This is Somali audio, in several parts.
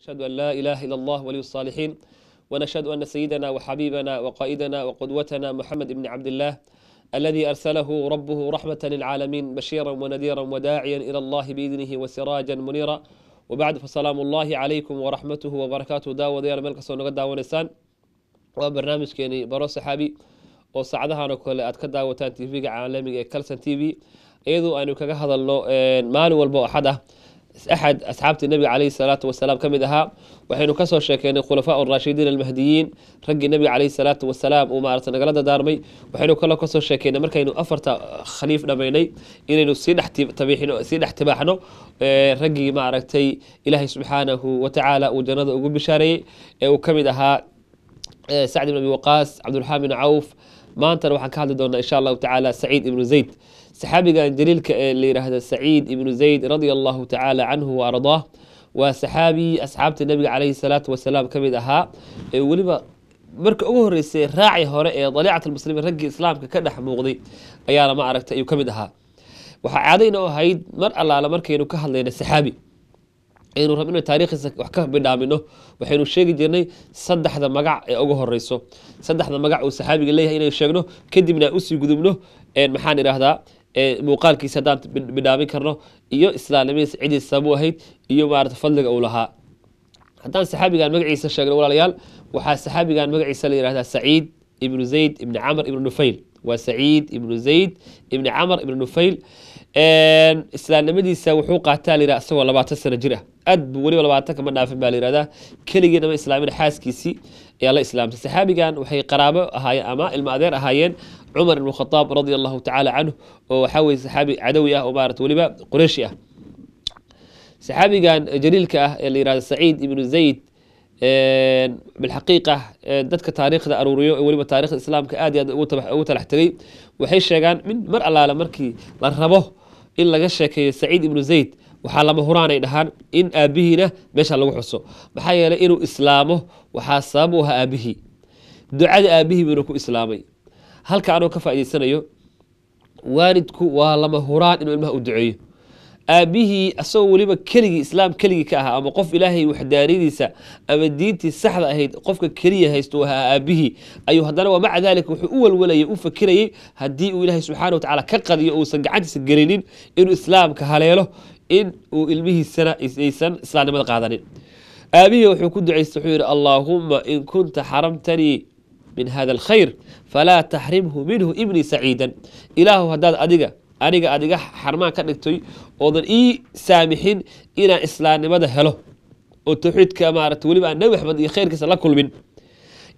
نشهد أن لا إله إلا الله ولي الصالحين ونشهد أن سيدنا وحبيبنا وقائدنا وقدوتنا محمد بن عبد الله الذي أرسله ربه رحمة للعالمين بشيرا ونذيرا وداعيا إلى الله بإذنه وسراجا منيرا وبعد فسلام الله عليكم ورحمته وبركاته دا يا ملك سونغ داونيسان وبرنامج كيني برو صحابي وصعدها نقول kale aad تي daawataan عالمي ga تي في calson t v iyadoo aynu kaga hadalno axad asxaabtii nabiga caleyhi salaatu wasalaam ka mid ahaa waxaynu kasoo sheekeynay khulafaa raashidiin almahdiyiin raggii nabiga caleyhi salaatu wasalaam uu maarata nagala dadaarmay waxaynu kaloo kasoo sheekeynay markaynu afarta khaliif dhammaynay inaynu sii dhesii dhex tibaaxno raggii maaragtay ilaahay subxaanahu watacaala uu jannada ugu bishaareeyey ee uu ka mid ahaa sacd ibn abi waqaas cabdiraxmaan bin cawf maantana waxaan ka hadli doonaa insha allahu tacaala saciid ibnu zayd saxaabigan jaliilka ee la yidhaahda saciid ibnu zayd radia allahu tacaala canhu wa ardaah waa saxaabii asxaabta nebiga caleyhi salaatu wasalaam ka mid ahaa ee weliba marka ugu horreysay raaci hore ee daliicat raggii islaamka ka dhex muuqday ayaana ma aragtay ayuu ka mid ahaa waxaa caadayna u ahayd mar allaala markaynu ka hadlayna saxaabi aynu rab ina taariikhiisa wax ka bidhaamino waxaynu sheegi jirnay saddexda magac ee ugu horeyso saddexda magac uu saxaabiga leeyahay inaynu sheegno kadibna usii gudubno maxaan idhaahdaa muuqaalkiisa haddaan bidhaamin karno iyo islaanimadiis cidii samu ahayd iyo maarata fadliga uu lahaa haddaan saxaabigan magaciisa sheegno walaalayaal waxaa saxaabigan magaciisa la yihahdaa saciid ibnu zayd ibni camr ibnu nufayl waa saciid ibnu zayd ibni camr ibnu nufayl islaamnimadiisa wuxuu qaataa layihah isagoo labaatan sano jir ah aad buu weliba labaatanka ma dhaafin baa layihahdaa keligeedama islaamin xaaskiisii ayaa la islaamtay saxaabigan waxay qaraabo ahaayeen ama ilmo adeer ahaayeen cumar ibn khaaab radi allahu tacaala canhu oo waxaa weye saxaabi cadawi ah oo marat weliba qureshi ah saxaabigan eh, jaliilka ah ee la yihahdo saciid ibnu zayd eh, bilxaqiiqa eh, dadka taariikhda aruuriyo weliba taarikhda islaamka aad iyo aad ugu talax tegay waxay sheegaan min mar allaale markii la rabo in laga sheekeeyo saciid ibnu zayd waxaa lama huraanay dhahaan in aabihiina meesha lagu xuso maxaa yeeley inuu islaamo waxaa sabab u ahaa aabihii ducada aabihii buuna ku islaamay halka anoo ka faa'idaysanayo waalidku waa lama huraan inuu ilmaha u duceeyo aabbihii asagoo weliba keligii islaam keligii ka ahaa ama qof ilaahay waxdaaniyadiisa ama diintii saxda ahayd qofka keliya haysto ahaa aabbihii ayuu haddana waa maca daalika wuxuu u walwalayay u fakirayay haddii uu ilaahay subxaana wa tacaala ka qadiyo uusan gacantiisa gelinin inuu islaamka haleelo in uu ilmihiisana aysan islaamnimada qaadanin aabihii wuxuu ku ducaystay wuxuu yidhi allaahumma in kunta xaramtanii min hada alkhayr falaa taxrimhu minhu ibnii saciidan ilaahu haddaad adiga aniga aad iga xarmaan ka dhigtay oodan ii saamixin inaan islaamnimada helo oo tawxiidka maarata weliba aan nabi axmed iyo khayrkiisa la kulmin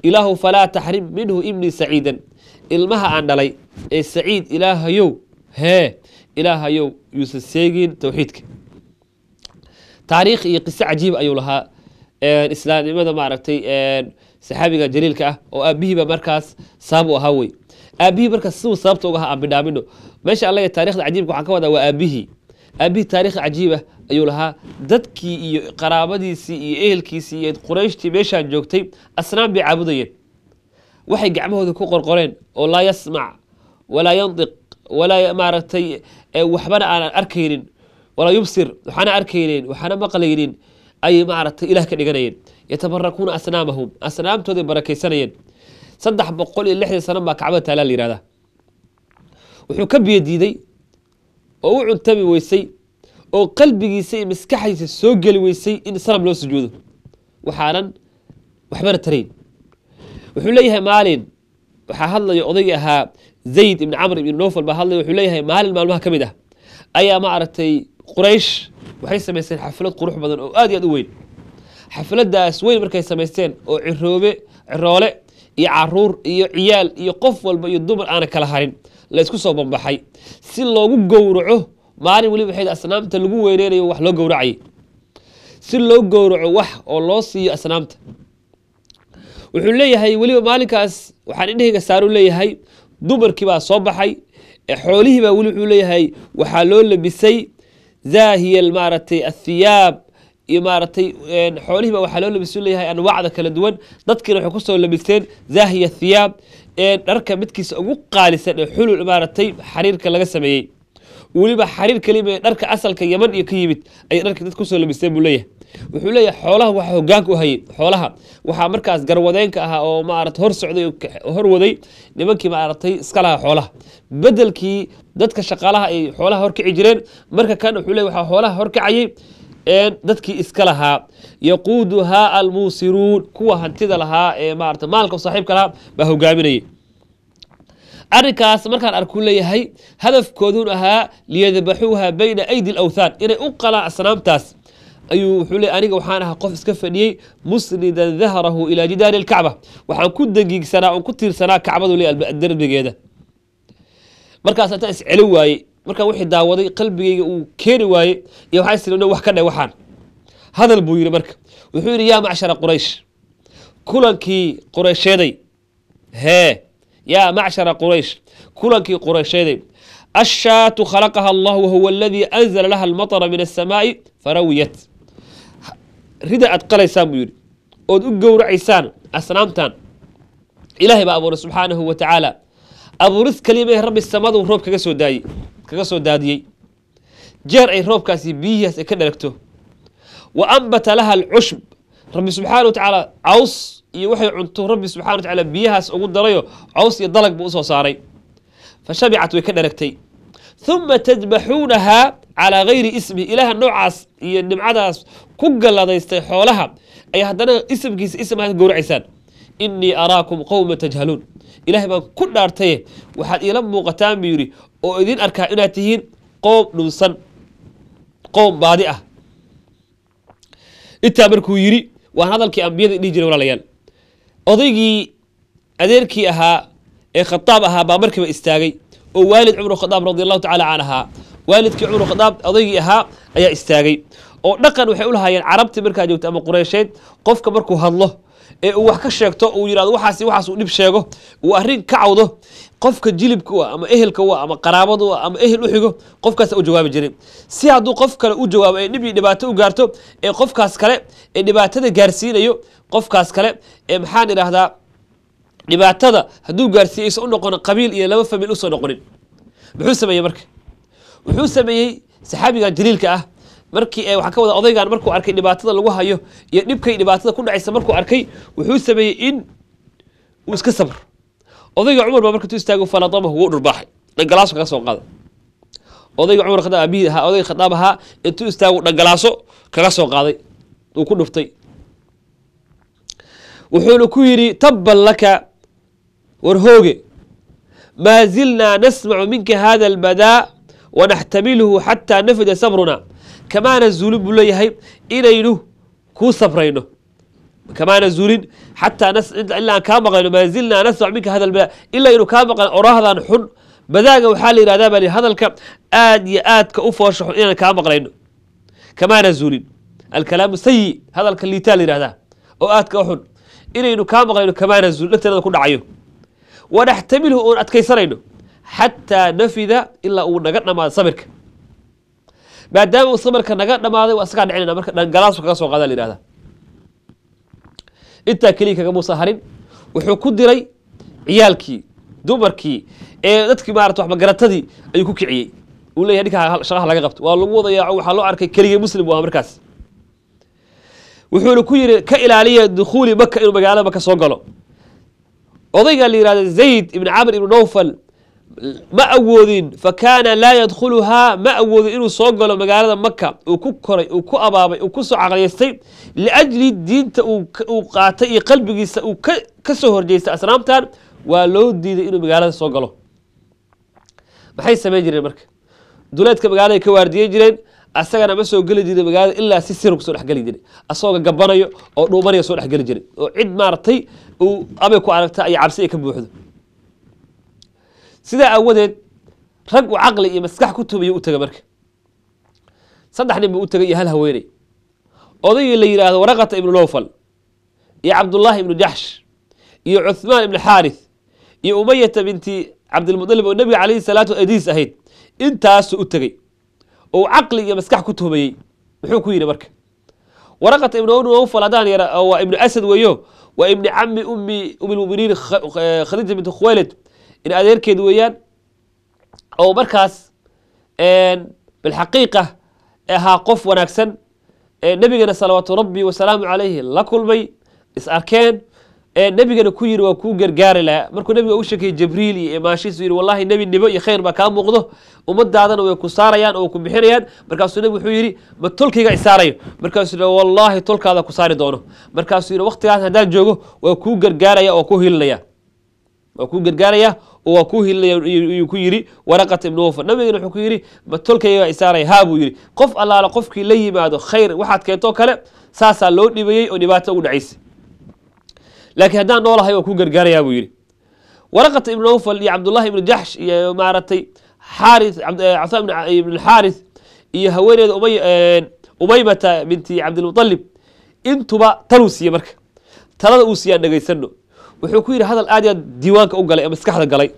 ilaahu falaa taxrim minhu ibnii saciidan ilmaha aan dhalay ee saciid ilaahayow hee ilaahayow yuusan seegin tawxiidka taariikh iyo qiso cajiib ayuu lahaa islaamnimada maaragtay saxaabiga jaliilka ah oo aabihiiba markaas sabab u ahaa wey aabihii marka siu sababta uga ahaa ambidhaamino meesha allaga taarikhda cajiibka waxaan ka wadaa waa aabihii aabihii taarikh cajiiba ah ayuu lahaa dadkii iyo qaraabadiisii iyo ehelkiisii iyo qurayshtii meeshaan joogtay asnaam bay caabudayeen waxay gacmahooda ku qorqoreen oo laa yasmac walaa yandiq walaa maaragtay waxbana aanan arkaynin walaa yubsir waxaana arkaynin waxaana maqlaynin ayay maaragtay ilaah ka dhiganayeen yatabarakuuna asnaamahum asnaamtooday barakaysanayeen saddex boqol iyo lixdan sano baa kacbada taalaa la yihahdaa wuxuu ka biyadiiday oo u cuntami weysay oo qalbigiisa iyo maskaxdiisa soo geli weysay in sanam loo sujuudo waxaanan waxbana tarayn wuxuu leeyahay maalin waxaa hadlaya odaygii ahaa zayd ibni camr ibni nofal baa hadlaya wuxuu leeyahay maalin maalmaha ka mid ah ayaa ma aragtay quraysh waxay samayseen xaflad qurux badan oo aad iyo aad u weyn xafladaas weyn markay samaysteen oo ciroobe ciroole iyo caruur iyo ciyaal iyo qof walba iyo dumar aana kala harin la isku soo bambaxay si loogu gowraco maalin weliba waxayd asnaamta lagu weyneynayo wax loo gowracayay si loo gowraco wax oo loo siiyo asnaamta wuxuu leeyahay weliba maalinkaas waxaan indhahayga saaru leeyahay dumarkii baa soo baxay xoolihii baa weli wuxuu leeyahay waxaa loo labisay zaahiyal maaragtay athiyaab iyo maaragtay xoolihii waxaa loo labisu leeyahay anwaacda kala duwan dadkiina waxay kusoo labisteen zaahiya thiyaab dharka midkiisa ugu qaalisan ee xulul maaragtay xariirka laga sameeyey weliba xariir kalima ee dharka asalka yaman iyo ka yimid ayay dharkii dad kusoo labisteen buu leeyahay wuxuu leeyahay xoolaha waxaa hogaanka u hayay xoolaha waxaa markaas garwadeenka ahaa oo maarata hor socday hor waday nimankii maaragtay iska lahaa xoolaha bedelkii dadka shaqaalaha ay xoolaha horkici jireen marka kan wuxuu leeyahy waxaa xoolaha horkacayay ee dadkii iska lahaa yaquuduhaa almuusiruun kuwa hantida lahaa ee maarata maalka saaxiibka lahaa baa hogaaminayay arrinkaas markaan arku leeyahay hadafkooduun ahaa liyadbaxuuha bayna aydi lawthaan inay u qalaan asnaamtaas ayuu wuxuu leey aniga waxaan ahaa qof iska fadhiyey musnidan dahrahu ilaa jidaari lkacba waxaan ku dagiigsanaa oon ku tiirsanaa kacbadu le derbigeeda markaas hataa iscelo waayey markaa wixii daawaday qalbigayga uu keeni waayey iyo waxaa isiri wax ka dhe waxaan hadal buu yidhi marka wuxuu yidhi yaa macshara quraysh kulankii quraysheeday hee yaa macshara quraysh kulankii quraysheeday ashaatu khalaqaha allah wahuwa aladii anzala laha almatara min asamaa'i farawiyat rida aad qalaysaan buu yidhi ood u gowracaysaan asnaamtan ilahay baa abuuray subxaanahu wa tacaala abuuris kaliya rabbi samadu roob kaga soo daayey kaga soo daadiyey jeer ay roobkaasi biyihiias ay ka dharagto wa ambata laha alcushb rabbi subxaanah wa tacaala caws iyo waxay cunto rabbi subxana wa tacaala biyahaas ugu darayo caws iyo dalag buu usoo saaray fa shabicat way ka dharagtay huma tadbaxuunahaa calaa gayri ismi ilaaha noocaas iyo nimcadaas ku galladaystay xoolaha ay haddana isimkiisa ism ahaad gowracaysaan inii araakum qowma tajhaluun ilaahay baan ku dhaartaye waxaad iila muuqataan buu yidhi oo idin arkaa inaad tihiin qoom dhunsan qoom baadi ah intaa markuu yidhi waan hadalkii ambiyada dhihi jiray walaalayaal odaygii adeerkii ahaa ee khataab ahaa baa markiiba istaagay oo waalid cumar khadaab radi allahu tacala can ahaa waalidkii cumar khadaab odaygii ahaa ayaa istaagay oo dhaqan waxay u lahaayeen carabtii markaa joogto ama qureysheed qofka markuu hadlo ee uu wax ka sheegto uu yidhahdo waxaas waxaas uu dhib sheego uu arrin ka cawdo qofka jilibka u ama ehelka u ama qaraabada u ama ehel u xigo qofkaasa u jawaabi jirin si hadduu qof kale u jawaabo ee dhib dhibaato u gaarto ee qofkaas kale ee dhibaatada gaarsiinayo qofkaas kale ee maxaan idhaahdaa dhibaatada hadduu gaarsiiyo u noqono qabiil iyo laba famiil usoo noqonin muxuu sameeyey marka wuxuu sameeyey saxaabigan jaliilka ah markii eh, waaa ka wada odaygan markuu arkay dhibaatada lagu hayo iyo dhibkay dhibaatada ku dhacaysa markuu arkay wuxuu sameeyey in uu iska sabr odayga cumar baa marka tu istaago faladamahu wuu dhurbaaxay dhangalaaso kaga soo qaada odayga cumar khadaab aabihii ahaa odayga khadaab ahaa intuu istaagu dhangalaaso kaga soo qaaday uu ku dhuftay wuxuuna ku yidhi tabban laka warhooge maa zilnaa nasmacu minka hada albadaa wanaxtamilhu xataa nafida sabruna kamaana zuulin buu leeyahay inaynu kuu sabrayno kamaana zuulin xataa ilaa aan kaa maqlayno maazilnaa zilnaa nasmac minka hada lbadaa ilaa inu kaa maqlan oraahdan xun badaaga waxaa la yihahdaa baa hadalka aada iyo aadka u foosha xun inaan kaa maqlayno kamaana zuulin alkalaamu sayi hadalka liitaa la yihahdaa oo aadka u xun inaynu kaa maqlayno kamaana zuulin nafteeda ku dhacayo wanaxtamilhu oon adkaysanayno xataa nafida ilaa uu naga dhamaado sabirka maadaama uu samarka naga dhamaaday asagaa dhicinana marka dhangalaasu kaga soo qaadaa la yihahda intaa keliya kaga muusa harin wuxuu ku diray ciyaalkii dumarkii ee dadkii maarata waxmagaratadii ayuu ku kiciyey uu leeyahay ninkaa shaqaha laga qabto waa lagu wadayaaco waxaa loo arkay keligii muslim waa markaas wuxuuna ku yidhi ka ilaaliya dukhuuli maka inuu magaalada maka soo galo odaygaa la yihahda zayd ibni camr ibni nowfal ma awoodin fakaana laa yadkhuluhaa ma awoodin inuu soo galo magaalada maka uu ku koray uu ku abaabay uu kusoo caqliyaystay liajli diinta uu qaatay iyo qalbigiisa uu ka soo horjeystay asnaamtan waa loo diiday inuu magaalada soo galo maxay samayn jireen marka duleedka magaalada ka waardiyan jireen asagana ma soo geli jirin magaalada ilaa si sirug soo dhexgeli jiray asagoo gabanayo oo dhuumanaya soo dhexgeli jiray oo cid maaragtay uu abay ku aragta iyo cabsi ay ka buuxdo sidaa awadeed rag u caqli iyo maskax ku tumiyo u tega marka saddex nin buu u tegay iyo hal haweeney odaygii la yidhaahdo waraqata ibnu lowfal iyo cabdullaahi ibnu jaxsh iyo cuhmaan ibnu xaarith iyo umayata binti cabdilmudalib oo nebiga calayhi salaatu adiis ahayd intaasuu u tegey oo caqli iyo maskax ku tuhmayey muxuu ku yidhi marka waraqata ibnu nowfal haddaan yara waa ibnu asad weeyo waa ibni cami ummi umilmuminiin khadiija binti khuwaylid in adeerkeed weeyaan oo markaas bilxaqiiqa ahaa qof wanaagsan nebigana salawaatu rabbi wasalaamu calayhi la kulmay is arkeen nebigana ku yiri waa kuu gargaari lahaa markuu nebiga u sheekayay jibriil iyo imaashiisu yidhi wallahi nebi nibo iyo khayr baa kaa muuqdo ummadaadana way ku saarayaan oo ku bixinayaan markaasuu nebigu wuxuu yidhi ma tolkayga isaarayo markaasuu yidhi wallaahi tolkaada ku saari doono markaasuu yidhi waqtigaas haddaan joogo waa kuu gargaaraya oo ku hilinaya waa kuu gargaaraya oo waa kuu hilnayuu ku yidhi waraqata ibnu wafa nabigana wuxuu ku yidhi matolkayga baa haa buu yidhi qof allaale qofkii la yimaado khayr waxaad keento kale saasaa loo dhibayey oo dhibaato ugu dhacaysa laakiin haddaan noolahay waa kuu gargaarayaa buu yidhi waraqata ibnu awfal iyo cabdullahi ibnu jaxsh iyo maaragtay xaari cafaa ibnulxaaris iyo haweeneeda eh, umaymata binti cabdilmutalib intuba talu siiye marka talada uu siiyaa dhegaysano wuxuu ku yidhi hadal aad iy diiwaanka u galay ee maskaxda galay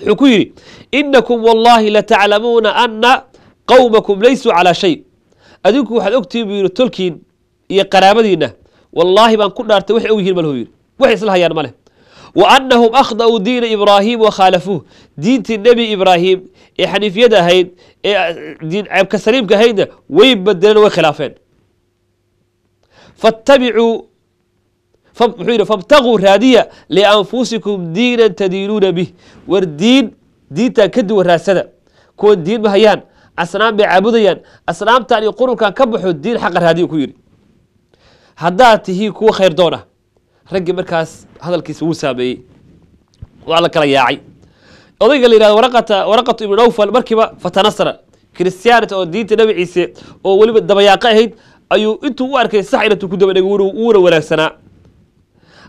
wuxuu ku yidhi inakum wallaahi lataclamuuna anna qowmakum laysuu calaa shay adinku waxaad ogtihin buu yidhi tolkiin iyo qaraabadiinna wallaahi baan ku dhaartay waxay og yihin malhu yidhi waxay isla hayaan ma leh wa annahum akhda'uu diina ibraahim wa khaalafuuh diintii nebi ibraahim ee xaniifiyada ahayd ee diin ceebka saliimka ahaydna way bedeleen way khilaafeen faattabicuu wuxuu yidhi fabtaquu raadiya lianfusikum diinan tadiinuuna bih war diin diintan ka duwan raadsada kuwa diin ma hayaan asnaam bay caabudayaan asnaamtan iyo qurunkan ka baxo diin xaqa raadiya ku yidhi haddaad tihiin kuwa khayr doon ah raggii markaas hadalkiisa wuu saameeyey waa la kala yaacay odayga la yihahdo waraqata waraqatu ibnu nawfal markiiba fatanasara christianity oo diinta ciise oo weliba dabayaaqo ahayd ayuu intuu u arkay sax inantuu ku dabadhegay wuuna wanaagsanaa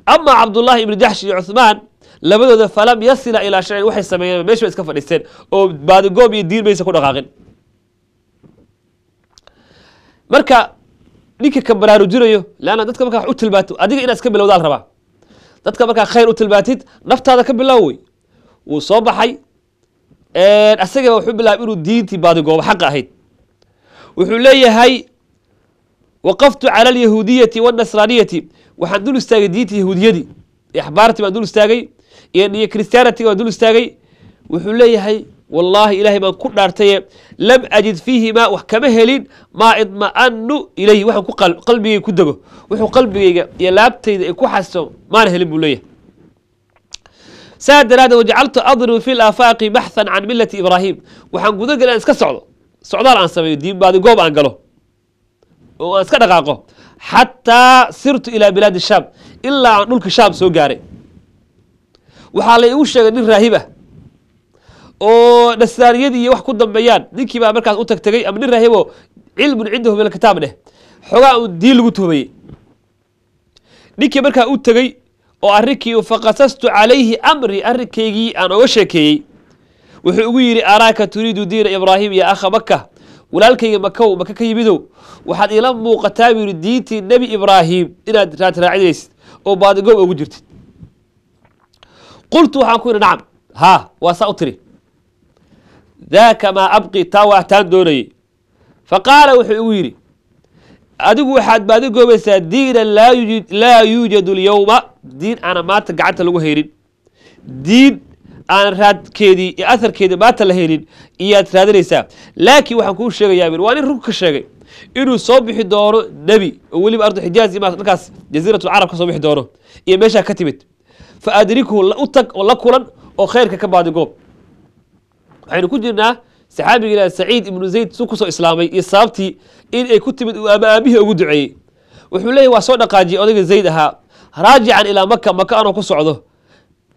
ama cabdullahi ibnu jaxsh iyo cuhmaan labadooda falam yasila ilaa sharcin waxay sameeyeen meesha bay iska fadhiisteen oo baadigoob iyo diin baysa ku dhaqaaqin marka ninka ka baraarujinayo leanna dadka markaa wax u tilmaantid adiga inaad iska bilowdaal rabaa dadka markaa khayr u tilmaatid naftaada ka bilow wey wuu soo baxay asagaa wuxuu bilaabay inuu diintii baadigooba xaqa ahayd wuxuu leeyahay waqaftu cala alyahuudiyati wanasraaniyati waxaan dul istaagay diinta yahuudiyadii axbaartii baan dul istaagay iyo kristiyaanitig baan dul istaagay wuxuu leeyahay wallaahi ilaahay baan ku dhaartaye lam ajid fiihimaa wax kama helin maa idma'anu ilayhi waxaan ku qalbigayga ku dego wuxuu qalbigayga iyo laabtayda ay ku xaso maana helin buu leeyahay saa daraaddeed wajacaltu adribu fi laafaaqi baxhan can millati ibraahim waxaan gudagal aan iska socdo socdaal aan sameeyo diinbaadi goob aan galo oo iska dhaqaaqo xataa sirtu ilaa bilaadi shaam ilaa aan dhulka shaam soo gaaray waxaa la igu sheegay nin raahib ah oo nasaaniyadii iyo wax ku dambeeyaan ninkii baa markaas u tagtegay ama nin raahiboo cilmun cindahu min alkitaab dheh xogaa uu diin lagu tuhmayey ninkii markaa u tegey oo arrinkii faqasastu calayhi amri arrinkaygii aan oga sheekeeyey wuxuu ugu yidhi araaka turiidu diina ibraahim iyo akha maka walaalkayga makow maka ka yimidow waxaad iila muuqataa buu yihi diintii nebi ibraahim inaad raadraacinaysid oo baadingoob ugu jirtid qultu waxaan ku yidhi nacam haa waa saa u tiri daaka maa abqi taa waa taan doonayay fa qaala wuxuu igu yidhi adigu waxaad baadingoobaysaa diina laa yuujadu lyowma diin aana maanta gacanta lagu haynin diin aan raadkeedii iyo atharkeedii maanta la helin iyaad raadinaysaa laakiin waxaan kuu sheegayaa waa nin rug ka sheegay inuu soo bixi doono nebi oo weliba ardu xijaaz ima dhalkaas jasiiratul carab ka soo bixi doono iyo meeshaa ka timid fa adrikuhu u tag oo la kulan oo khayrka ka baadi goob waxaynu ku jirnaa saxaabiga ilaa saciid ibnu zayd su kusoo islaamay iyo sababtii in ay ku timid uu aaba ugu duceeyey wuxuu leeyahy waa soo dhaqaajiyay odayga zayd ahaa raajican ilaa maka maka anoo ku socdo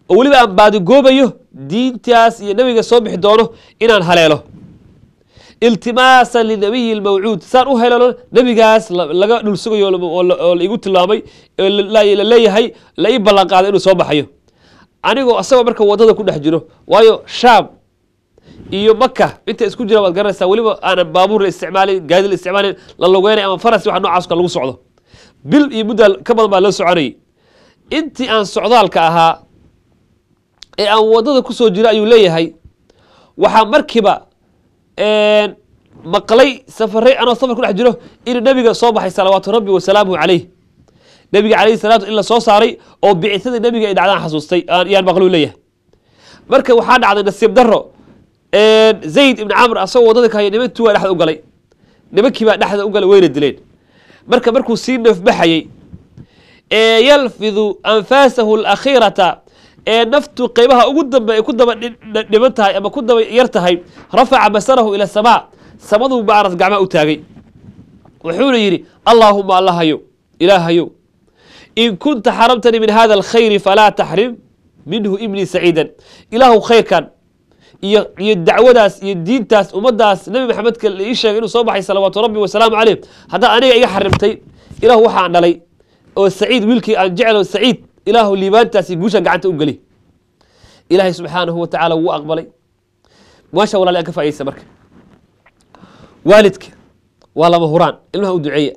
oo weliba aan baadigoobayo diintaas iyo nebiga soo bixi doono inaan haleelo iltimaasan linabiyi lmawcuud saan u helano nebigaas laga dhulsugayo sugayo oo laigu tilmaamay la leeyahay la ii ballan qaaday inuu soo baxayo anigoo asagoo marka waddada ku dhex jiro waayo shaam iyo maka inta isku jira waad garanaysaa weliba aanan baabuur la isticmaalin gaadi la isticmaalin la lugeynay ama faras waxa noocaasuka lagu socdo bil iyo mudda ka badan baa la soconayay intii aan socdaalka ahaa ee aan waddada kusoo soo jiro ayuu leeyahay waxaa markiiba maqlay safaray anoo safar ku dhex jiro inuu nebiga soo baxay salawaatu rabbi wasalaamuhu caleyh nebiga calayhi salaatu in la saaray oo bicisada nebiga ay dhacdaan xasuustay yaan maqluu leeyahay marka waxaa dhacday nasiib daro zayd ibni camr asagoo waddada ka haya nimantii waa dhexda u galay nimankii baa dhexda u galay wayna dileen marka markuu sii nafbaxayey ee yalfidu anfaasahu alakhiirata ee naftu qeybaha ugu dambe ay ku daba dhiman tahay ama ku daba yar tahay rafaca basarahu ila asamaa samaduu bacras gacmaa u taagay wuxuuna yidhi allaahuma allahayow ilaahayow in kunta xaramtanii min hada alkhayri falaa taxrim minhu ibnii saciidan ilaahu khayrkan iyo iyo dacwadaas iyo diintaas ummaddaas nebi maxamedka la ii sheegay inuu soo baxay salawaatu rabbi wasalaamu caleyh haddaa aniga iga xarimtay ilahu waxaan dhalay oo saciid wiilkii aan jecel saciid إله الليبان تاسي قوشا قعدت أبقلي إله سبحانه وتعالى هو أقبلي ما شاء الله لأكفى عيسى برك والدك والله مهران إنه دعية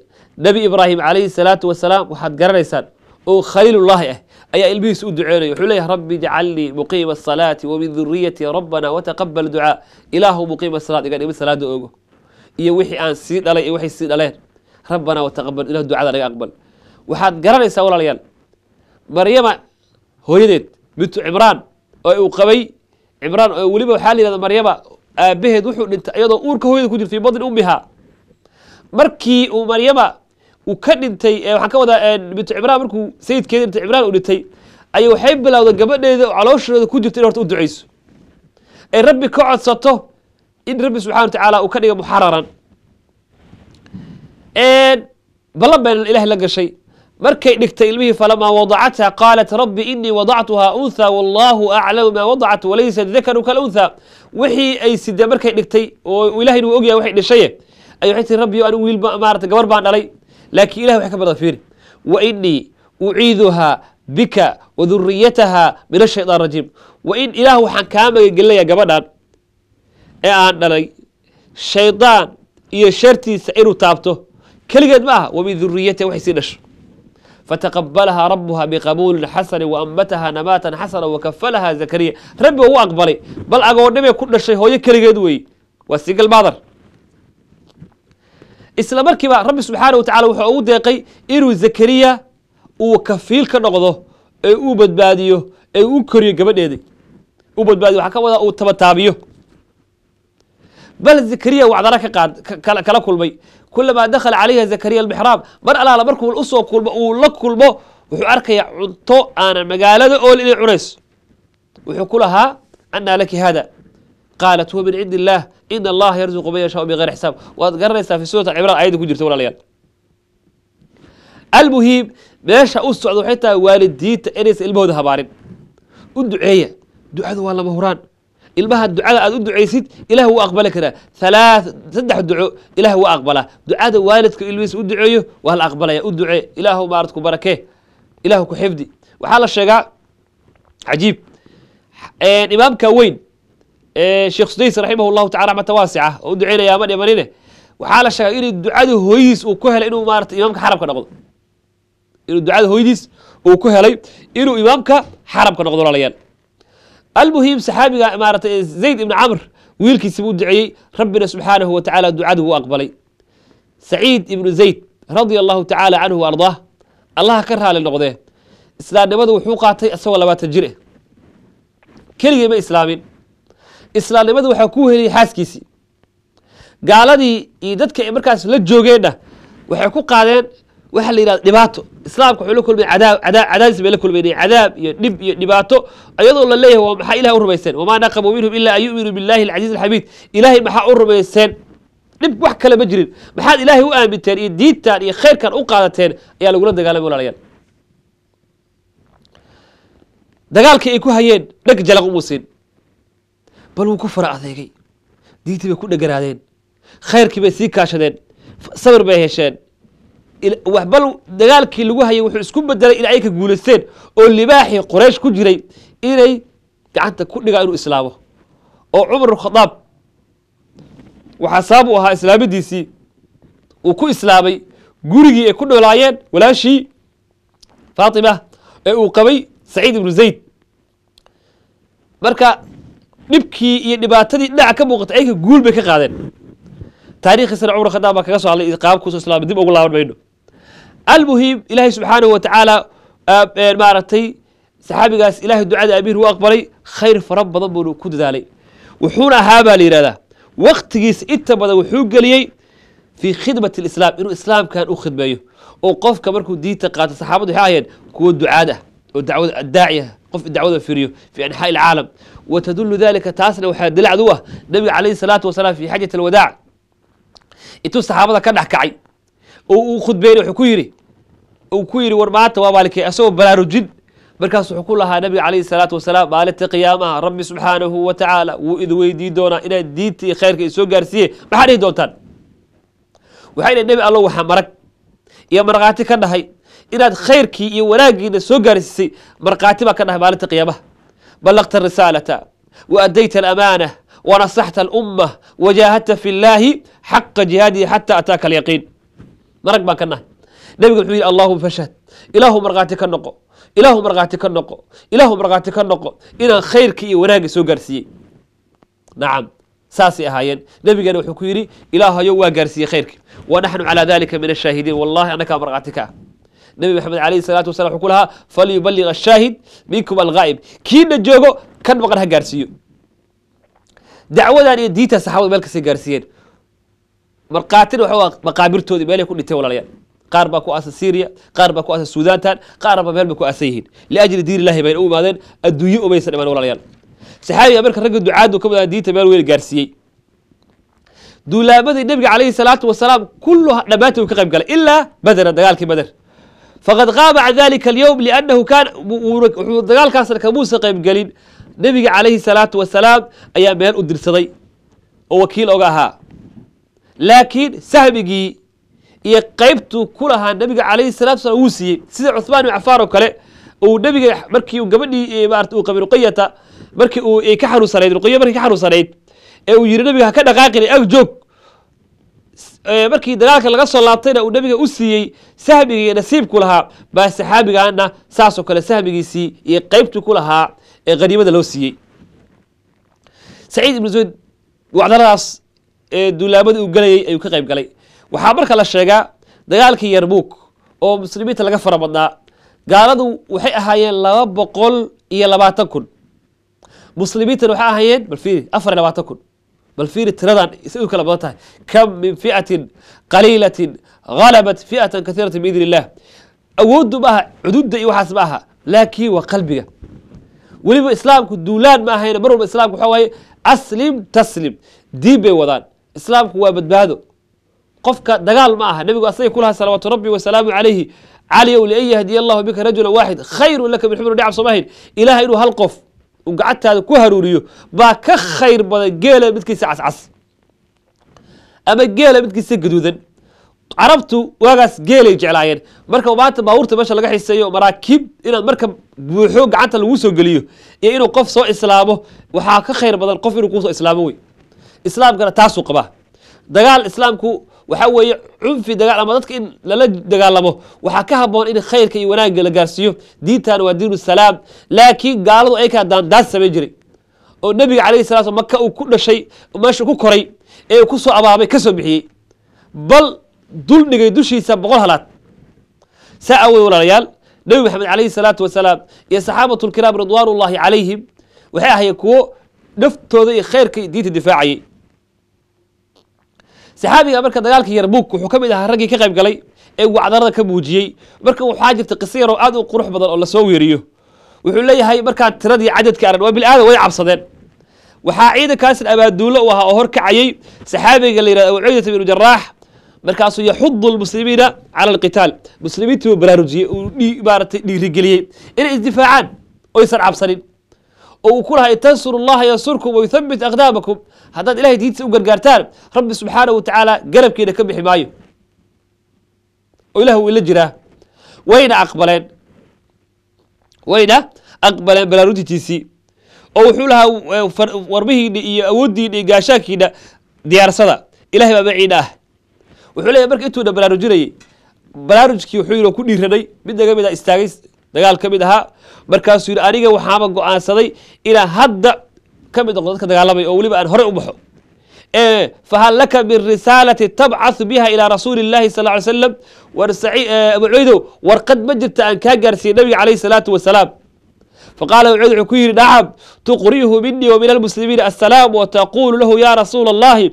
نبي إبراهيم عليه الصلاة والسلام وحد قرر يسان أو خليل الله إيه أي إلبي أدعي له يا ربي جعل لي مقيم الصلاة ومن ذريتي ربنا وتقبل دعاء إله مقيم الصلاة قال يعني إبن صلاة دعوه إيه وحي أن سيد علي عليه إيه وحي سيد علي ربنا وتقبل إله الدعاء لك أقبل وحد قرر يسان والله maryama hooyadeed bintu cibraan oo uu qabay cibraan oo weliba waxaa la yihahda maryama aabaheed wuxuu dhintay iyadoo uurka hooyada ku jirta fii badni ummiha markii uu maryama uu ka dhintay waxaan ka wadaa bintu cibraan markuu sayidkeeda bintu cibraan uu dhintay ayay waxay bilowda gabadheeda calooshooda ku jirta in horta u ducayso ay rabbi ka codsato in rabbi subxana wa tacaala uu ka dhiga muxararan balan baynan ilahay la gashay markay dhigtay ilmihii falamaa wadacatha qaalat rabbi inii wadactuhaa unhaa wallaahu aclamu maa wadacat walaysa dakaru kalunha wixii ay sidee markay dhigtay oo ilahayna wuu ogyahay waxay dhishaye ay waxay tii rabbi anigu wiil maarata gabar baan dhalay laakiin ilahay waxay ka badan fiiri wa inii uciiduhaa bika wa duriyatahaa min ashaydaan rajiim wa in ilaah waxaan kaa magagelinayaa gabadhan ee aan dhalay shaydaan iyo shartiisa inuu taabto keligeed ma aha wa min duriyatiha waxay sii dhasho fataqabalahaa rabuha biqabuulin xasani waambatahaa nabaatan xasana wakafalahaa zakariya rabbi waa u aqbalay bal agoodhamee ku dhashay hooyo keligeed weeye waa single mother isla markiiba rabbi subxaana wa tacala wuxuu ugu deeqay inuu zakariya uu kafiil ka noqdo ee uu badbaadiyo ee uu koriyo gabadheedi uu badbaadiyo waxaa ka wada uu tabataabiyo bal zakariya wacdara ka qaad kala kulmay كلما دخل عليها زكريا المحراب مر على لبركو الأسوة كلما أولك كلما وحرك يا عنتو أنا مجال هذا أول إني عرس وحكولها أن لك هذا قالت هو من عند الله إن الله يرزق من يشاء بغير حساب وأتقرنسها في سورة عبران آية عيد كجرت ولا ليال المهم ماشى أسوة حتى والديت إنس المهد هبارين أدعية دعاء والله مهران ilmaha ducada aada u ducaysid ilaah wuu aqbali karaa alaa saddex duco ilaah waa aqbalaa ducada waalidka ilmihiis u duceeyo waa la aqbalaya u duce ilaahu maarat ku barakee ilaahu ku xifdi waxaa la sheegaa cajiib imaamka weyn sheekh sudays raximah llahu tacala raxmata waasica oo u duceynaya aman imanine waxaa la sheegaa inuu ducada hooyadiis uu ku helay inuu maarata imaamka xaramka noqdo inuu ducada hooyadiis uu ku helay inuu imaamka xarabka noqdo lalayaan المهم سحابي إمارة زيد بن عمرو ويلكي سبو دعي ربنا سبحانه وتعالى دعاه وأقبلي سعيد بن زيد رضي الله تعالى عنه وأرضاه الله كره على النقضين إسلام نمد وحوقاتي أسوى لما تجري كل يوم إسلامين إسلام نمد وحكوه لي حاسكيسي قال لي إيدتك إمركاس لجوغينا وحكو قادين waxaa la yidhahda dhibaato islaamka wuxuu la kulmay cadaab cadaab cadaadis bay la kulmaynay cadaab iyo dhib iyo dhibaato iyadoo la leeyahay waa maxaa ilaha u rumayseen wamaa naqamu minhum ilaa an yu'minuu billahi alcaziiz alxamiid ilaahay maxaa u rumayseen dhib wax kale ma jirin maxaad ilaahay u aaminteen iyo diintan iyo khayrkan u qaadateen ayaa lagula dagaalamay walaalayaal dagaalkii ay ku hayeen dheg jalaq umuu bal wuu ku fara adeegay diintii bay ku dhegaraadeen khayrkii bay sii kaashadeen sabir bay hesheen waxbal dagaalkii lagu hayay wuxuu isku bedelay in ka guulaysteen oo libaaxii qoraysh ku jiray inay gacanta ku dhigaan inuu islaamo oo cumar khadaab waxaa sabab u ahaa islaamadiisii uu ku islaamay gurigii ay ku dhoolaayeen walaashii faatima ee uu qabay saciid ibnu zayd marka dhibkii iyo dhibaatadii dhinaca ka muuqatay ayka guul bay ka qaadeen taariikhiisana cumar khadaab baa kaga soo hadlay qaabkuuso islaamay dib ugu laaban mayno المهم إلهي سبحانه وتعالى آه، ما رتي صحابي قاس إلهي الدعاء أمير وأقبلي خير فرب ضبر كود ذلك وحونا هابا لي رذا وقت جيس إنت وحوق لي في خدمة الإسلام إنه الإسلام كان أخذ بيه وقف كبركو دي تقاط الصحابة حاين كود دعاء ودعوة الداعية قف الدعوة فيريو في أنحاء العالم وتدل ذلك تاسنا وحد دلع دوا نبي عليه الصلاة والسلام في حاجة الوداع إتو الصحابة كان حكعي وخد بيني وحكويري uu ku yidhi war maanta waa maalikay asagoo baraarujin markaas wuxuu ku lahaa nabiga calayhi salaatu wasalaam maalinta qiyaamaha rabbi subxaanahu wa tacaala wuu idi weydiin doonaa inaad diinta iyo khayrka i soo gaarsiiye maxaa dhihi doontaan waxay dhahi nebi allo waxaa marag iyo markaati ka dhahay inaad khayrkii iyo wanaaggiina soo gaarsiisay markaati baa ka dhahay maalinta qiyaamaha ballaqta risaalata wa addayta alamaana wa nasaxta alumma wajaahadta fi llaahi xaqa jihaadihi xataa ataaka alyaqiin marag baan ka dhahay نبي يقول اللهم فشهد اللهم رغاتك النقو اللهم رغاتك النقو اللهم رغاتك النقو إن خير كي وناقي سو قرسي نعم ساسي أهاين نبي قالوا حكيري إله يوا قرسي خيرك ونحن على ذلك من الشاهدين والله أنا كام نبي محمد عليه الصلاة والسلام لها فليبلغ الشاهد منكم الغائب كين نجوغو كان بغنها قرسي دعوة يعني ديتا سحاوي ملك سي قرسيين مرقاتين وحوا مقابر تودي مالي كل تولى qaar baa ku aasa syria qaar baa ku aasa sudantan qaarba meel bay ku aasan yihiin liajli diin ilahi bayna u imaadeen adduunyo umaysan imaan walaalayaal saxaabiga marka ragga ducaadu ka mid diinta meel weyl gaarsiiyey duulaamadii nebiga calayhi salaatu wasalaam kulluha dhammaantood uu ka qayb galay ilaa badana dagaalkii bader faqad qaama can dalika alyowm liannahu kaan wuxuu dagaalkaasna kamuusan qaybgelin nebiga calayhi salaatu wasalaam ayaa meel u dirsaday oo wakiil oga ahaa laakiin sahmigii iyo qeybtuu ku lahaa nabiga calayhi salatu slam wuu siiyey sida cuhmaan ibn cafaar oo kale uu nabiga markii uu gabadhii maarata uu qabay ruqiyata markii uu ka xanuunsanayd ruqiya markii ka xanuunsanayd ee uu yidhi nabiga ha ka ag joog markii dagaalka laga soo laabtayna uu nabiga u siiyey sahmiga iyo nasiibku lahaa baa saxaabigaana saasoo kale sahmigiisii iyo qeybtii ku lahaa ee haniimada loo siiyey saciid ibnu zayd wacdaradaas duulaamadii uu gelayay ayuu ka qayb galay waxaa marka la sheegaa dagaalkii yarmuug oo muslimiinta laga fara badnaa gaaladu waxay ahaayeen laba boqol iyo labaatan kun muslimiintana waxay ahaayeen bal fiiri afar iyo labaatan kun balfiiri fiiri tiradan say u kala badan tahay kam min ficatin qaliilatin halabat ficatan kaiiratan biidn illah awooddu ma aha cududda iyo waxaas ma aha laakiin waa qalbiga weliba islaamku duulaan ma ahayn mar walba islaamku waxa waaye aslim taslim diin bay wadaan islaamku waa badbaado qofka dagaal ma aha nebigu asaga kulaha salawaatu rabbi wasalaamu calayhi cali ow lian yahdiya allahu bika rajula waaxid khayrun laka min xumri dhicab soomahayn ilaaha inuu hal qof uu gacantaada ku haruuriyo baa ka khayr badan geela midkiisa cascas ama geela midkiisa gaduudan carabtu waagaas geelay jeclaayeen marka maanta baabuurta meesha laga xiseeyo maraakiib inaad marka buuxo gacanta lagu soo geliyo iyo inuu qof soo islaamo waxaa ka khayr badan qof inuu kusoo islaamo wey islaamkana taasuu qabaa dagaal islaamku waxaa weeye cunfi dagaal ama dadka in lala dagaalamo waxaa ka haboon in khayrka iyo wanaagga la gaarsiiyo diintan waa diinu salaam laakiin gaaladu ay kaadaan daas samayn jiray oo nebiga calayhi salatu maka uu ku dhashay meesha ku koray ee uu ku soo abaabay ka soo bixiyey bal dul dhigay dushiisa boqol halaad saa awey walaalayaal nebi maxamed calayhi salaatu wasalaam iyo saxaabatulkiraam ridwaanullaahi calayhim waxay ahaayeen kuwo naftooda iyo khayrka iyo diinta difaacayay saxaabiga marka dagaalka yarbuug wuxuu ka mid ahaa raggii ka qayb galay ee uu ka muujiyey marka waxaa jirta qiso yaroo aad u qurux badan oo lasoo weeriyo wuxuu leeyahay markaa tiradii cadadkii aran waa bil bilaadan way cabsadeen waxaa ciidankaasin abaaduulo u ahaa oo horkacayay saxaabiga la yirahdo abucuydata bin jaraax markaasuu yaxudu lmuslimiina cala alqitaal muslimiintii buu baraarujiyey uu maaragtay dhiirigeliyey inay isdifaacaan oysan cabsanin oo uu ku lahay tansuru اllaha yansurkum wayuthabit aqdaamakum haddaad ilahay diintiisa u gargaartaan rabbi subxaana wa tacaala garabkiina ka bixi maayo oo ilah wuu ila jiraa wayna aqbaleen wayna aqbaleen balaaruntitiisii oo wuxuu lahaa e, warmihiina iyo awooddiina iyo gaashaankiina diyaarsada ilahay baa maciina ah wuxuu leeyahy marka intuuna balaarujinayay balaarujkii wuxuu inoo ku dhiiranay mid naga mid a istaagay dagaal ka mid ahaa markaasuu yidhi aniga waxaaba go-aansaday inaa hadda ka mid noqdo dadka dagaalamaya oo weliba aan horey u baxo fahal laka min risaalati tabcathu biha ilaa rasuuli اllahi sal ly slam abu warqad ma jirta aan kaa gaarsiiyey nabiga calayh salaatu wasalaam faqala abu cubeyd wuxuu ku yidhi nacam tuqrihu minii wa min almuslimiina assalaam wataquulu lahu ya rasuula allahi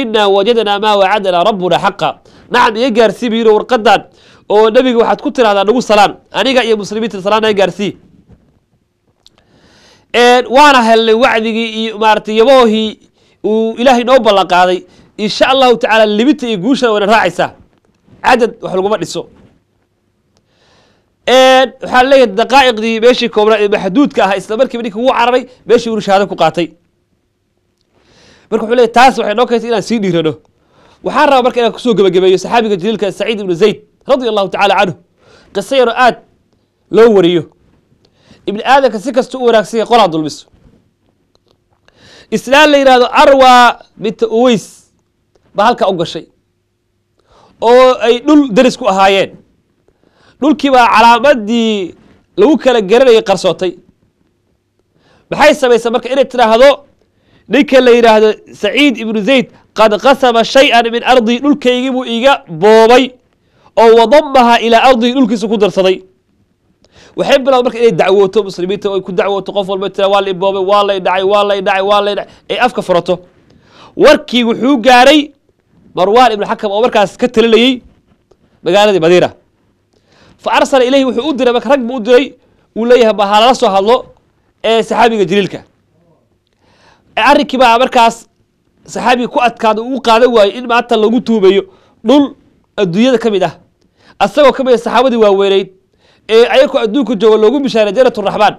inaa wajadnaa maa wacadnaa rabbuna xaqa nacam iga gaarsiibayino warqadan oo nebiga waxaad ku tirahdaa nagu salaan aniga iyo muslimiinta salaana gaarsii waana helnay wacdigii iyo maarata yabahoohii uu ilaahay noo ballan qaaday insha allahu tacaala libita iyo guushana wayna raacaysaa cadad wax laguma dhiso waxaa leeyahay daqaa'iqdii meeshii koobnaad ee maxduudka ahaa isla markiiba ninka wuu cararay meeshii unu shahaado ku qaatay marka wuxuu leeyahy taas waxay noo kaysa inaan sii dhiirano waxaan rabaa marka inaan kusoo gebagabeeyo saxaabiga jaliilka saciid ibnu zayd radia allahu tacala canhu qiso yaroo aada loo wariyo ibni aadamka si kasta u wanaagsanya qolaa dulmiso islaan la yidhahdo arwa binta uweys baa halkaa u gashay oo ay dhul deris ku ahaayeen dhulkii baa calaamadii lagu kala garanayay qarsootay maxay samaysay marka inay tidhaahdo ninka la yidhaahdo saciid ibnu zayd qad qasama shay-an min ardii dhulkaygii buu iga boobay oo wadamaha ilaa ardihi dhulkiisa ku darsaday waxay bilaaba marka inay dacwooto muslimiinta ay ku dacwooto qof walba tira waa la iboobay waa lay dhacay waa lay dhacay waa lay dhacay ay afka furato warkii wuxuu gaaray marwaan ibnu xakam oo markaas ka talinayey magaaladii madiina fa arsala ilayhi wuxuu u diray marka rag buu u diray uu leeyahay ma halala soo hadlo ee saxaabiga jaliilka e arrinkii baa markaas saxaabiga ku adkaada uu qaadan waayo in maanta lagu tuumayo dhul adduunyada ka mid ah asagoo ka mida saxaabadii waaweneyd ee ayaku adduunka jooga loogu bishaaray janat raxmaan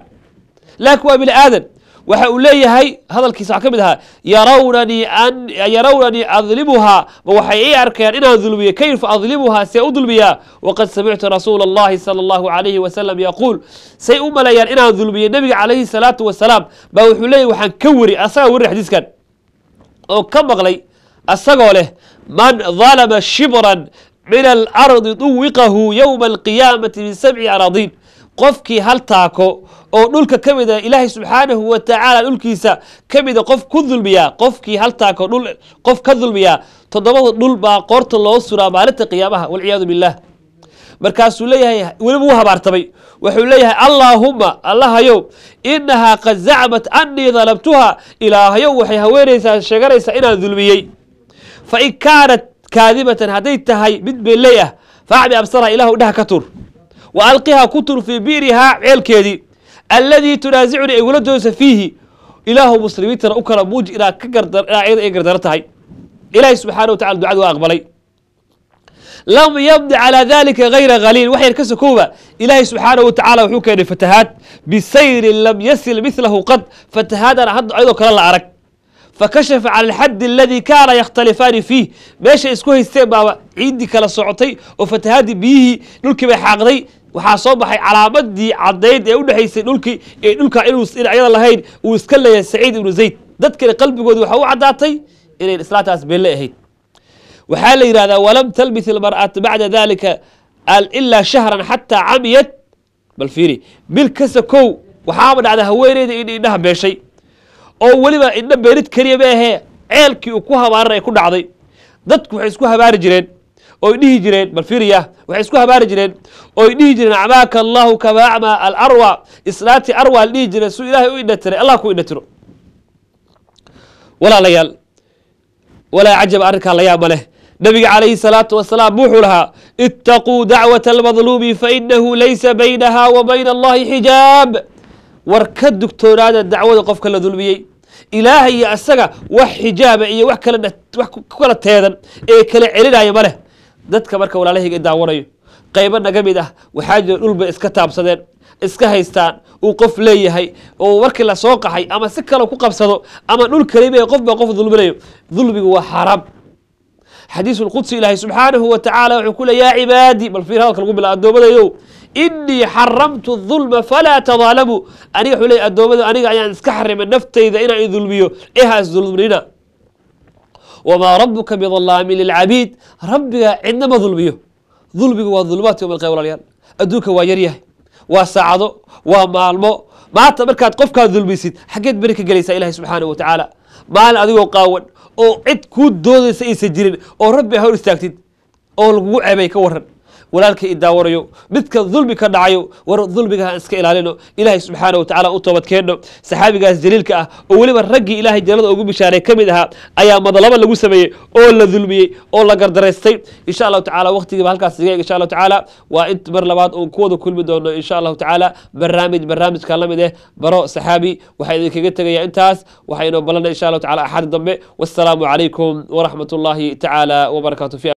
laakiin waa bini aadan waxa uu leeyahay hadalkiisa waxaa ka mid ahaa yarownanii yarawnanii adlimuhaa ma waxay ii arkeen inaan dulmiyo kayfa adlimuhaa see u dulmiyaa waqad samictu rasuula allahi sala allahu alayhi wasalam yaquul say u maleeyaan inaan dulmiyey nebiga calayhi salaatu wasalaam baa wuxuu leeyahy waxaan ka wari asagaa wari xadiiskan oo ka maqlay asagoo leh man dalama shibran min alardi duwiqahu yowma alqiyaamati min sabci araadiin qofkii hal taako oo dhulka ka mida ilaahay subxaanahu wa tacaala dhulkiisa ka mida qof ku dulmiyaa qofkii hal taako dhul qof ka dulmiyaa toddobada dhul baa qoorta loo suraa maalinta qiyaamaha walciyaadu billaah markaasuu leeyahay weliba wuu habaartamay wuxuu leeyahay allaahumma allahayow inahaa qad zacmat annii dalabtuha ilaahayow waxay haweenaysaa sheeganaysaa inaan dulmiyey fain kaanat kaadibatan hadday tahay mid beelley ah faacmi absarha ilaah idhaha ka tur wa alqiha ku tur fii biirihaa ceelkeedii alladii tunaasicuni ay gula doodayso fiihi ilaahu muslimiintana u kala muuji inaad ka gardaa inaad ay gardaro tahay ilaahi subxaana wa tacala ducada waa aqbalay lam yabdi calaa dalika gayra haliil wax yar ka sokowba ilaahay subxaanahu wa tacala wuxuu keenay fatahaad bisayrin lam yasil midlahu qad fatahaadana hadda ayadoo kale la arag fakashafa cala alxaddi aladii kaana yakhtalifaani fiih meesha isku haysteen baaba ciiddii kala socotay oo fatahaadii biyihii dhulkii bay xaaqday waxaa soo baxay calaamadii caddayd ee u dhexaysay dhulkii ee dhulkaa inuu dhinacyada lahayn uu iska leeyahay saciid ibnu zayd dadkana qalbigoodi waxaa u caddaatay inayn islaantaas beelle ahayd waxaa la yidhahdaa walam talbis ilmar'atu bacda dalika ila shahran xataa camiyat bal fiiri bil kasa kow waxaaba dhacda haweeneyda in indhaha meeshay oo weliba indho beerid keliya maahee ceelkii uu ku habaarana ay ku dhacday dadku waxay isku habaari jireen oy dhihi jireen bal firiya waxay isku habaari jireen oy dhihi jireen acmaaka allahu kama acmaa alarwa islaati arwa la dhihi jireen suu ilaahay u idhatiray allah ku idhatiro walaalayaal walaa cajab arrinkaa la yaaba leh nabiga calayhi salaatu wasalaam wuxuu lahaa itaquu dacwat almadluumi fainahu laysa baynaha wa bayna allahi xijaab war ka dugtoonaada dacwada qofka la dulmiyey ilaahay iyo asaga wax xijaaba iyo wax ku kala teedan ee kala celinaya ma leh dadka marka walaalahayga daawanayo qaybo naga mid ah waxaa jira dhulbay iska taabsadeen iska haystaan uu qof leeyahay oo markii lasoo qaxay ama si kale ku qabsado ama dhul kaliba qofba qof dulminayo dulmigu waa xaraam xadiisulqudsi ilaahay subxaanahu wa tacaala wuxuu ku le yaa cibaadii bal fiir hadalka lagu bila addoomadaydow إني حرمت الظلم فلا تظالموا أني حلي أدوم قاعد يعني سكحر من نفتي إذا أنا ظلميو إيه هذا وما ربك بظلام للعبيد ربي عندما ظلميو ظلمي هو الظلمات يوم القيامة الليل أدوك ويريه وسعده ومعلمه ما تبرك تقف كذلمي سيد حقيت بركة جليس إلهي سبحانه وتعالى ما الأذى وقاون أو عد كود دون سيسجلين أو ربي هور استعكتين أو الوعي يكورن walaalka i daawanayo midka dulmi ka dhacayo war dulmigaha iska ilaalino ilaahay subxaana watacaala u toobadkeenno saxaabigaas daliilka ah oo weliba raggii ilaahay jannada ugu bishaaray ka mid ahaa ayaa madalaba lagu sameeyey oo la dulmiyey oo la gardaraystay insha allahu tacala waqtigiiba halkaas iga eg insha allahu tacaala waa in mar labaad uun kuwada kulmi doono insha allahu tacaala barnaamij barnaamijka lamid eh baro saxaabi waxaa idinkaga tegaya intaas waxaa inoo insha allahu tacala axadi dambe wassalaamu calaykum waraxmat ullaahi tacaala wabarakatu